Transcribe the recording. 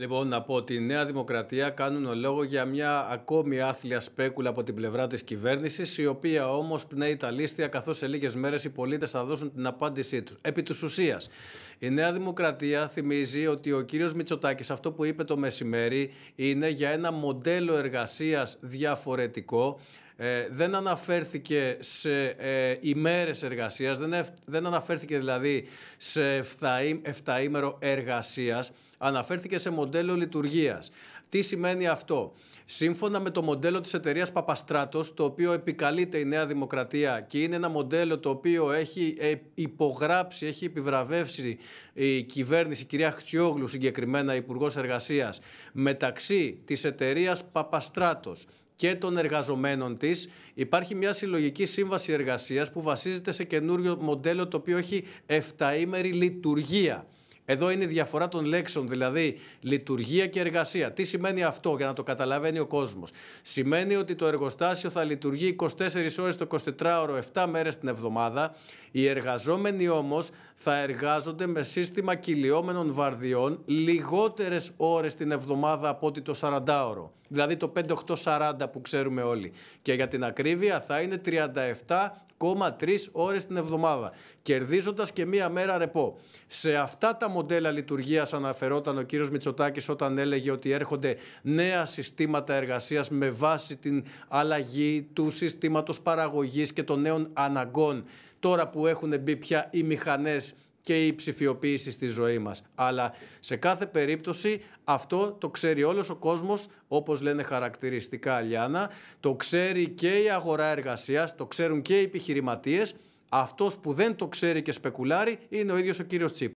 Λοιπόν, να πω ότι η Νέα Δημοκρατία κάνουν λόγο για μια ακόμη άθλια σπέκουλα από την πλευρά της κυβέρνησης, η οποία όμως πνέει τα λίστια, καθώς σε λίγες μέρες οι πολίτες θα δώσουν την απάντησή τους. Επί της ουσίας, η Νέα Δημοκρατία θυμίζει ότι ο κύριος Μητσοτάκης, αυτό που είπε το μεσημέρι, είναι για ένα μοντέλο εργασίας διαφορετικό ε, δεν αναφέρθηκε σε ε, ημέρες εργασίας, δεν, δεν αναφέρθηκε δηλαδή σε 7 ημέρο εργασίας, αναφέρθηκε σε μοντέλο λειτουργίας. Τι σημαίνει αυτό. Σύμφωνα με το μοντέλο της εταιρείας Παπαστράτος, το οποίο επικαλείται η Νέα Δημοκρατία και είναι ένα μοντέλο το οποίο έχει ε, υπογράψει, έχει επιβραβεύσει η κυβέρνηση, η κυρία Χτιόγλου συγκεκριμένα, Υπουργός Εργασίας, μεταξύ της εταιρείας Παπαστράτος και των εργαζομένων της. Υπάρχει μια συλλογική σύμβαση εργασίας που βασίζεται σε καινούριο μοντέλο το οποίο έχει 7 ημερη λειτουργία. Εδώ είναι η διαφορά των λέξεων, δηλαδή λειτουργία και εργασία. Τι σημαίνει αυτό για να το καταλαβαίνει ο κόσμος. Σημαίνει ότι το εργοστάσιο θα λειτουργεί 24 ώρες το 24ωρο, 7 μέρες την εβδομάδα. Οι εργαζόμενοι όμως θα εργάζονται με σύστημα κυλιόμενων βαρδιών λιγότερες ώρες την εβδομάδα από ότι το 40ωρο. Δηλαδή το 5840 που ξέρουμε όλοι. Και για την ακρίβεια θα είναι 37,3 ώρες την εβδομάδα, κερδίζοντας και μία μέρα ρεπό. Σε αυτά τα μοντέλα λειτουργίας αναφερόταν ο κύριος Μητσοτάκης όταν έλεγε ότι έρχονται νέα συστήματα εργασίας με βάση την αλλαγή του συστήματος παραγωγής και των νέων αναγκών. Τώρα που έχουν μπει πια οι μηχανές και η ψηφιοποίηση στη ζωή μας. Αλλά σε κάθε περίπτωση αυτό το ξέρει όλος ο κόσμος, όπως λένε χαρακτηριστικά Αλιάνα, το ξέρει και η αγορά εργασίας, το ξέρουν και οι επιχειρηματίες. Αυτός που δεν το ξέρει και σπεκουλάρει είναι ο ίδιος ο κύριος Τσίπ.